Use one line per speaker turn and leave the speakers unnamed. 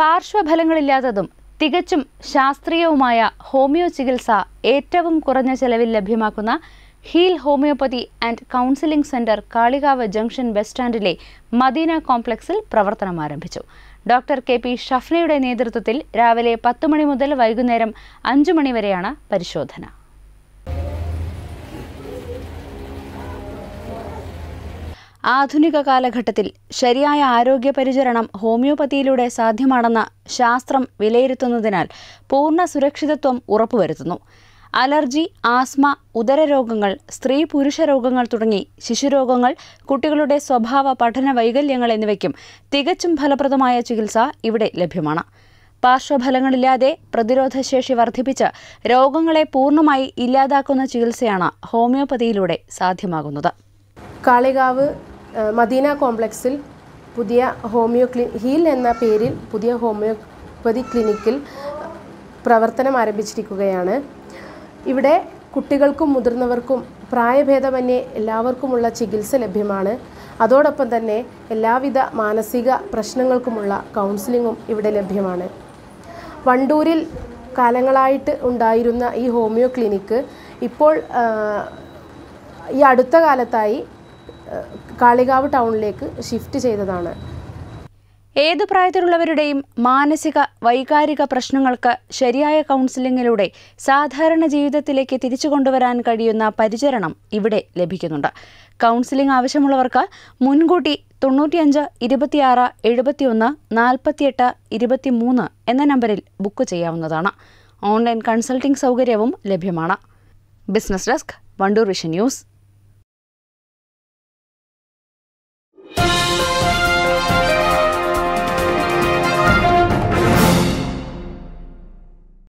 പാർശ്വഫലങ്ങളില്ലാത്തതും തികച്ചും ശാസ്ത്രീയവുമായ ഹോമിയോ ചികിത്സ ഏറ്റവും കുറഞ്ഞ ചെലവിൽ ലഭ്യമാക്കുന്ന heal homeopathy and counselling centre Kalikavu junction bus സ്റ്റാൻഡിലെ മദീന കോംപ്ലക്സിൽ പ്രവർത്തനം ആരംഭിച്ചു ഡോക്ടർ കെ പി ഷഫ്നയുടെ നേതൃത്വത്തിൽ രാവിലെ പത്ത് മണി മുതൽ വൈകുന്നേരം അഞ്ചു മണിവരെയാണ് പരിശോധന ആധുനിക കാലഘട്ടത്തിൽ ശരിയായ ആരോഗ്യ പരിചരണം ഹോമിയോപ്പതിയിലൂടെ സാധ്യമാണെന്ന ശാസ്ത്രം വിലയിരുത്തുന്നതിനാൽ പൂർണ്ണ സുരക്ഷിതത്വം ഉറപ്പുവരുത്തുന്നു അലർജി ആസ്മ ഉദരരോഗങ്ങൾ സ്ത്രീ പുരുഷ രോഗങ്ങൾ തുടങ്ങി ശിശുരോഗങ്ങൾ കുട്ടികളുടെ സ്വഭാവ പഠന വൈകല്യങ്ങൾ എന്നിവയ്ക്കും തികച്ചും ഫലപ്രദമായ ചികിത്സ ഇവിടെ ലഭ്യമാണ് പാർശ്വഫലങ്ങളില്ലാതെ പ്രതിരോധശേഷി വർദ്ധിപ്പിച്ച് രോഗങ്ങളെ പൂർണ്ണമായി ഇല്ലാതാക്കുന്ന ചികിത്സയാണ് ഹോമിയോപ്പതിയിലൂടെ സാധ്യമാകുന്നത്
കാളികാവ് മദീന കോംപ്ലക്സിൽ പുതിയ ഹോമിയോ ക്ലി ഹീൽ എന്ന പേരിൽ പുതിയ ഹോമിയോപ്പതി ക്ലിനിക്കിൽ പ്രവർത്തനം ആരംഭിച്ചിരിക്കുകയാണ് ഇവിടെ കുട്ടികൾക്കും മുതിർന്നവർക്കും പ്രായഭേദമന്യേ എല്ലാവർക്കുമുള്ള ചികിത്സ ലഭ്യമാണ് അതോടൊപ്പം തന്നെ എല്ലാവിധ മാനസിക പ്രശ്നങ്ങൾക്കുമുള്ള കൗൺസിലിങ്ങും ഇവിടെ ലഭ്യമാണ് വണ്ടൂരിൽ കാലങ്ങളായിട്ട് ഉണ്ടായിരുന്ന ഈ ഹോമിയോ ക്ലിനിക്ക് ഇപ്പോൾ ഈ അടുത്ത കാലത്തായി കാളികാവ് ടൗണിലേക്ക് ഷിഫ്റ്റ് ചെയ്തതാണ് ഏതു പ്രായത്തിലുള്ളവരുടെയും മാനസിക വൈകാരിക പ്രശ്നങ്ങൾക്ക്
ശരിയായ കൗൺസിലിങ്ങിലൂടെ സാധാരണ ജീവിതത്തിലേക്ക് തിരിച്ചു കൊണ്ടുവരാൻ കഴിയുന്ന പരിചരണം ഇവിടെ ലഭിക്കുന്നുണ്ട് കൗൺസിലിംഗ് ആവശ്യമുള്ളവർക്ക് മുൻകൂട്ടി തൊണ്ണൂറ്റിയഞ്ച് ഇരുപത്തിയാറ് എഴുപത്തിയൊന്ന് നാൽപ്പത്തിയെട്ട് ഇരുപത്തിമൂന്ന് എന്ന നമ്പറിൽ ബുക്ക് ചെയ്യാവുന്നതാണ് ഓൺലൈൻ കൺസൾട്ടിംഗ് സൗകര്യവും ലഭ്യമാണ് business desk Wandoor vision news